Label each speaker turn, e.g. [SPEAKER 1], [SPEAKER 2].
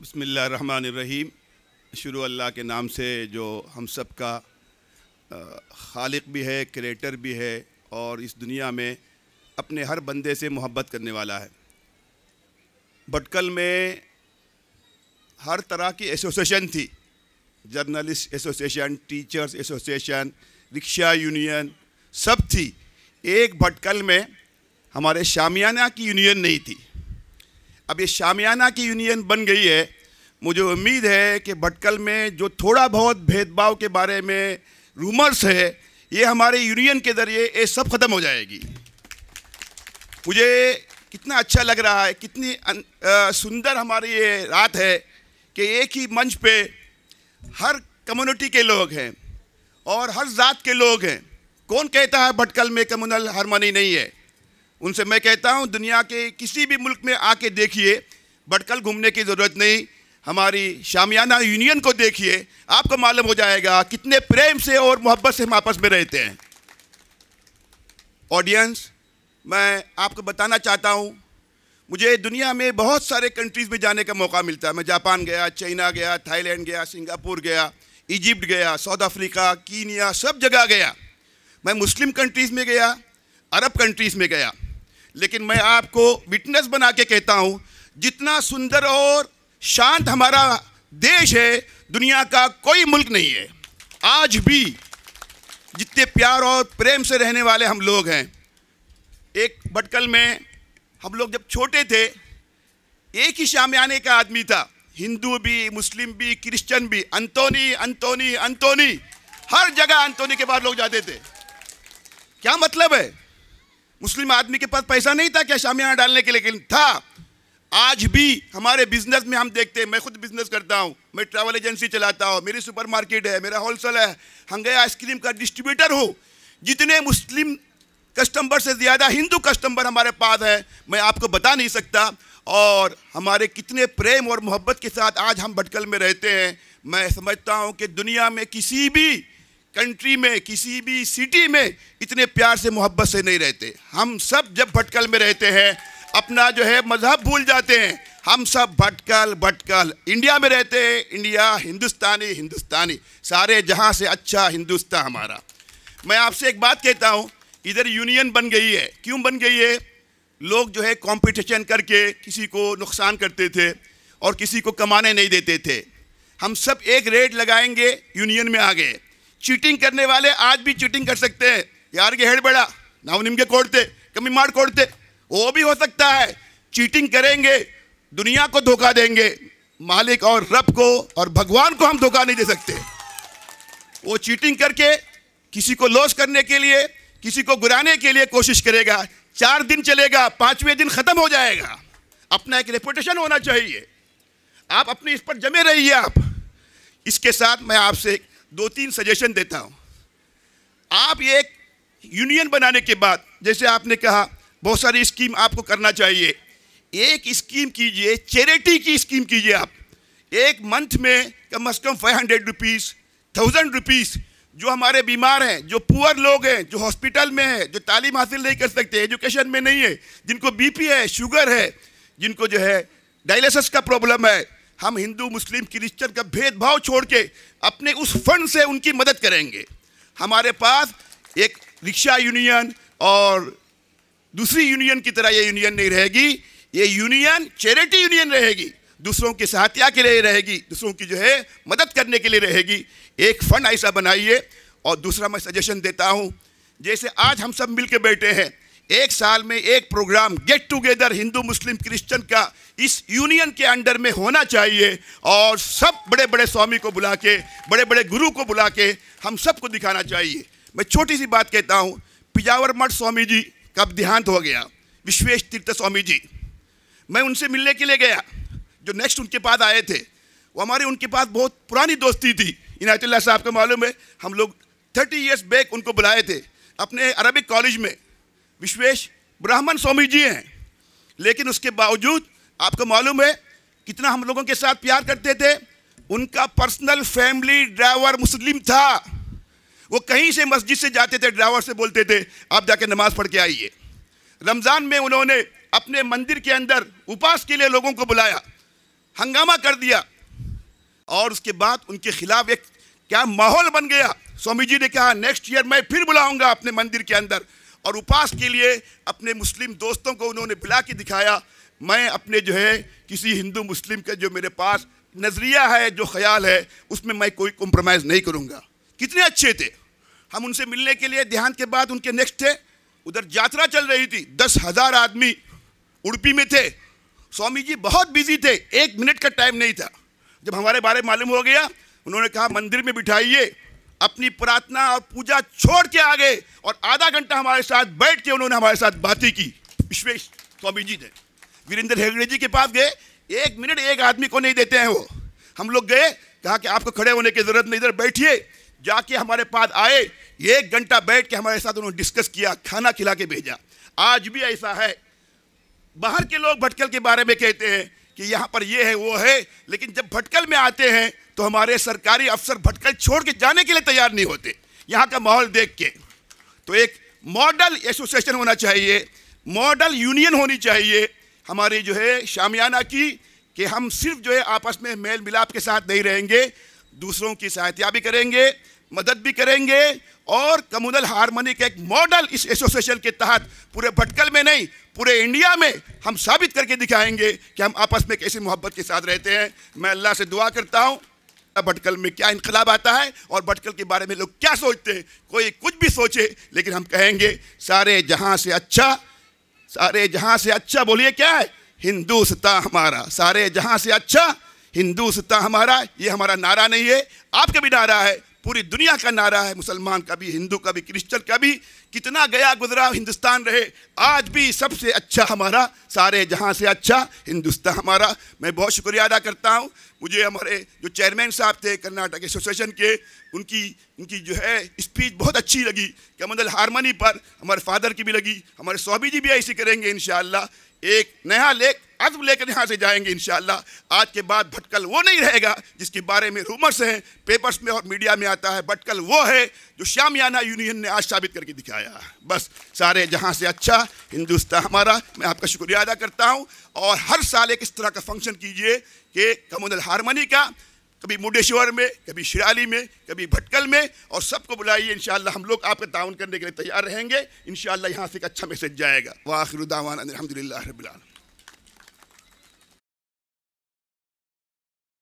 [SPEAKER 1] बसमीम शुरू अल्लाह के नाम से जो हम सब का खालिक भी है क्रिएटर भी है और इस दुनिया में अपने हर बंदे से मोहब्बत करने वाला है भटकल में हर तरह की एसोसिएशन थी journalist association teachers association rickshaw union सब थी एक भटकल में हमारे शामियाना की यूनियन नहीं थी अब ये शामियाना की यूनियन बन गई है मुझे उम्मीद है कि भटकल में जो थोड़ा बहुत भेदभाव के बारे में रूमर्स है ये हमारे यूनियन के जरिए ये सब ख़त्म हो जाएगी मुझे कितना अच्छा लग रहा है कितनी सुंदर हमारी ये रात है कि एक ही मंच पे हर कम्युनिटी के लोग हैं और हर ज़ात के लोग हैं कौन कहता है भटकल में कम्युनल हारमोनी नहीं है उनसे मैं कहता हूं दुनिया के किसी भी मुल्क में आके देखिए भटकल घूमने की ज़रूरत नहीं हमारी शामियाना यूनियन को देखिए आपको मालूम हो जाएगा कितने प्रेम से और मोहब्बत से हम आपस में रहते हैं ऑडियंस मैं आपको बताना चाहता हूँ मुझे दुनिया में बहुत सारे कंट्रीज़ में जाने का मौका मिलता है मैं जापान गया चाइना गया थाईलैंड गया सिंगापुर गया इजिप्ट गया साउथ अफ्रीका कीनिया सब जगह गया मैं मुस्लिम कंट्रीज़ में गया अरब कंट्रीज़ में गया लेकिन मैं आपको विटनेस बना के कहता हूँ जितना सुंदर और शांत हमारा देश है दुनिया का कोई मुल्क नहीं है आज भी जितने प्यार और प्रेम से रहने वाले हम लोग हैं एक भटकल में हम लोग जब छोटे थे एक ही शामियाने का आदमी था हिंदू भी मुस्लिम भी क्रिश्चियन भी अंतोनी अंतोनी अंतोनी हर जगह अंतोनी के बाद लोग जाते थे क्या मतलब है मुस्लिम आदमी के पास पैसा नहीं था क्या शामियाना डालने के लिए था आज भी हमारे बिजनेस में हम देखते हैं मैं खुद बिजनेस करता हूँ मैं ट्रैवल एजेंसी चलाता हूँ मेरी सुपरमार्केट है मेरा होलसेल है हम गए आइसक्रीम का डिस्ट्रीब्यूटर हो जितने मुस्लिम कस्टमर से ज़्यादा हिंदू कस्टमर हमारे पास है मैं आपको बता नहीं सकता और हमारे कितने प्रेम और मोहब्बत के साथ आज हम भटकल में रहते हैं मैं समझता हूँ कि दुनिया में किसी भी कंट्री में किसी भी सिटी में इतने प्यार से मोहब्बत से नहीं रहते हम सब जब भटकल में रहते हैं अपना जो है मजहब भूल जाते हैं हम सब भटकल भटकल इंडिया में रहते हैं इंडिया हिंदुस्तानी हिंदुस्तानी सारे जहां से अच्छा हिंदुस्तान हमारा मैं आपसे एक बात कहता हूं इधर यूनियन बन गई है क्यों बन गई है लोग जो है कंपटीशन करके किसी को नुकसान करते थे और किसी को कमाने नहीं देते थे हम सब एक रेट लगाएंगे यूनियन में आ गए चीटिंग करने वाले आज भी चीटिंग कर सकते हैं यार ಹೇಳಬೇಡ ನಾವು ನಿಮಗೆ कोड़ते कमी ಮಾಡಿ कोड़ते वो भी हो सकता है चीटिंग करेंगे दुनिया को धोखा देंगे मालिक और रब को और भगवान को हम धोखा नहीं दे सकते वो चीटिंग करके किसी को लॉस करने के लिए किसी को गुराने के लिए कोशिश करेगा चार दिन चलेगा पांचवें दिन ख़त्म हो जाएगा अपना एक रेपुटेशन होना चाहिए आप अपने इस पर जमे रहिए आप इसके साथ मैं आपसे दो तीन सजेशन देता हूं आप ये एक यूनियन बनाने के बाद जैसे आपने कहा बहुत सारी स्कीम आपको करना चाहिए एक स्कीम कीजिए चैरिटी की स्कीम कीजिए आप एक मंथ में कम अज़ कम five hundred rupees thousand rupees जो हमारे बीमार हैं जो पुअर लोग हैं जो हॉस्पिटल में हैं जो तालीम हासिल नहीं कर सकते एजुकेशन में नहीं है जिनको बीपी है शुगर है जिनको जो है डायलिसिस का प्रॉब्लम है हम हिंदू मुस्लिम क्रिश्चन का भेदभाव छोड़ के अपने उस फंड से उनकी मदद करेंगे हमारे पास एक रिक्शा यूनियन और दूसरी यूनियन की तरह ये यूनियन नहीं रहेगी ये यूनियन चैरिटी यूनियन रहेगी दूसरों की सहायता के लिए रहेगी दूसरों की जो है मदद करने के लिए रहेगी एक फंड ऐसा बनाइए और दूसरा मैं सजेशन देता हूँ जैसे आज हम सब मिल बैठे हैं एक साल में एक programme get together Hindu Muslim Christian का इस यूनियन के अंडर में होना चाहिए और सब बड़े बड़े स्वामी को बुला के बड़े बड़े गुरु को बुला के हम सबको दिखाना चाहिए मैं छोटी सी बात कहता हूँ पिजावर मठ स्वामी जी का देहांत हो गया विश्वेश तीर्थ स्वामी जी मैं उनसे मिलने के लिए गया जो नेक्स्ट उनके पास आए थे वो हमारे उनके पास बहुत पुरानी दोस्ती थी इनायतुल्ला साहब का मालूम है हम लोग थर्टी ईयर्स बैक उनको बुलाए थे अपने अरबिक कॉलेज में विश्वेश ब्राह्मण स्वामी जी हैं लेकिन उसके बावजूद आपको मालूम है कितना हम लोगों के साथ प्यार करते थे उनका पर्सनल फैमिली ड्राइवर मुस्लिम था वो कहीं से मस्जिद से जाते थे ड्राइवर से बोलते थे आप जाके नमाज पढ़ के आइए रमज़ान में उन्होंने अपने मंदिर के अंदर उपास के लिए लोगों को बुलाया हंगामा कर दिया और उसके बाद उनके खिलाफ एक क्या माहौल बन गया स्वामी जी ने कहा नेक्स्ट ईयर मैं फिर बुलाऊंगा अपने मंदिर के अंदर और उपास के लिए अपने मुस्लिम दोस्तों को उन्होंने बुला के दिखाया मैं अपने जो है किसी हिंदू मुस्लिम के जो मेरे पास नज़रिया है जो ख्याल है उसमें मैं कोई कॉम्प्रोमाइज़ नहीं करूँगा कितने अच्छे थे हम उनसे मिलने के लिए देहांत के बाद उनके नेक्स्ट थे उधर यात्रा चल रही थी दस हज़ार आदमी उड़पी में थे स्वामी जी बहुत बिजी थे एक मिनट का टाइम नहीं था जब हमारे बारे मालूम हो गया उन्होंने कहा मंदिर में बिठाइए अपनी प्रार्थना और पूजा छोड़ के आ गए और आधा घंटा हमारे साथ बैठ के उन्होंने हमारे साथ बातें की विश्वेश स्वामी जी ने वीरेंद्र हेगड़े जी के पास गए एक मिनट एक आदमी को नहीं देते हैं वो हम लोग गए कहा कि आपको खड़े होने की ज़रूरत नहीं इधर बैठिए जाके हमारे पास आए एक घंटा बैठ के हमारे साथ उन्होंने डिस्कस किया खाना खिला के भेजा आज भी ऐसा है बाहर के लोग भटकल के बारे में कहते हैं कि यहाँ पर ये है वो है लेकिन जब भटकल में आते हैं तो हमारे सरकारी अफसर भटकल छोड़ के जाने के लिए तैयार नहीं होते यहाँ का माहौल देख के तो एक मॉडल एसोसिएशन होना चाहिए मॉडल यूनियन होनी चाहिए हमारी जो है शामियाना की कि हम सिर्फ जो है आपस में मेल मिलाप के साथ नहीं रहेंगे दूसरों की सहायता भी करेंगे मदद भी करेंगे और कम्युनल हारमोनी का एक मॉडल इस एसोसिएशन के तहत पूरे भटकल में नहीं पूरे इंडिया में हम साबित करके दिखाएंगे कि हम आपस में कैसे मोहब्बत के साथ रहते हैं मैं अल्लाह से दुआ करता हूँ भटकल में क्या इनकलाब आता है और भटकल के बारे में लोग क्या सोचते हैं कोई कुछ भी सोचे लेकिन हम कहेंगे सारे जहाँ से अच्छा सारे जहाँ से अच्छा बोलिए क्या है हिंदुस्तान हमारा सारे जहाँ से अच्छा हिंदुस्तान हमारा ये हमारा नारा नहीं है आपका भी नारा है पूरी दुनिया का नारा है मुसलमान का भी हिंदू का भी क्रिश्चन का भी कितना गया गुजरा हिंदुस्तान रहे आज भी सबसे अच्छा हमारा सारे जहां से अच्छा हिंदुस्तान हमारा मैं बहुत शुक्रिया अदा करता हूं मुझे हमारे जो चेयरमैन साहब थे कर्नाटक एसोसिएशन के उनकी उनकी जो है स्पीच बहुत अच्छी लगी क्या मतलब हारमोनी पर हमारे फादर की भी लगी हमारे स्वामी जी भी ऐसी करेंगे इन एक नया लेख अदब लेकर यहाँ से जाएंगे इन आज के बाद भटकल वो नहीं रहेगा जिसके बारे में रूमर्स हैं पेपर्स में और मीडिया में आता है भटकल वो है जो शामियाना यूनियन ने आज साबित करके दिखाया बस सारे जहाँ से अच्छा हिंदुस्तान हमारा मैं आपका शुक्रिया अदा करता हूँ और हर साल एक इस तरह का फंक्शन कीजिए कि कमुदल हारमोनी का कभी मुडेश्वर में कभी शिराली में कभी भटकल में और सबको बुलाइए इन हम लोग आपके ताउन करने के लिए तैयार रहेंगे इन यहाँ से एक अच्छा मैसेज जाएगा वाखिर दावान अलहमदिल्ला रबाल